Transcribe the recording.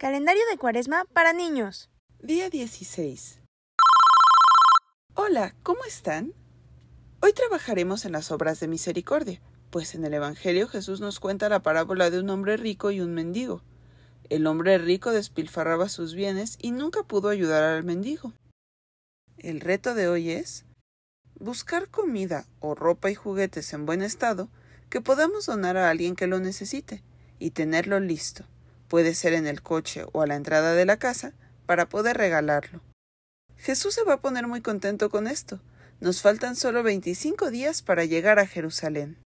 Calendario de Cuaresma para niños. Día 16. Hola, ¿cómo están? Hoy trabajaremos en las obras de misericordia, pues en el Evangelio Jesús nos cuenta la parábola de un hombre rico y un mendigo. El hombre rico despilfarraba sus bienes y nunca pudo ayudar al mendigo. El reto de hoy es buscar comida o ropa y juguetes en buen estado que podamos donar a alguien que lo necesite y tenerlo listo puede ser en el coche o a la entrada de la casa, para poder regalarlo. Jesús se va a poner muy contento con esto. Nos faltan solo 25 días para llegar a Jerusalén.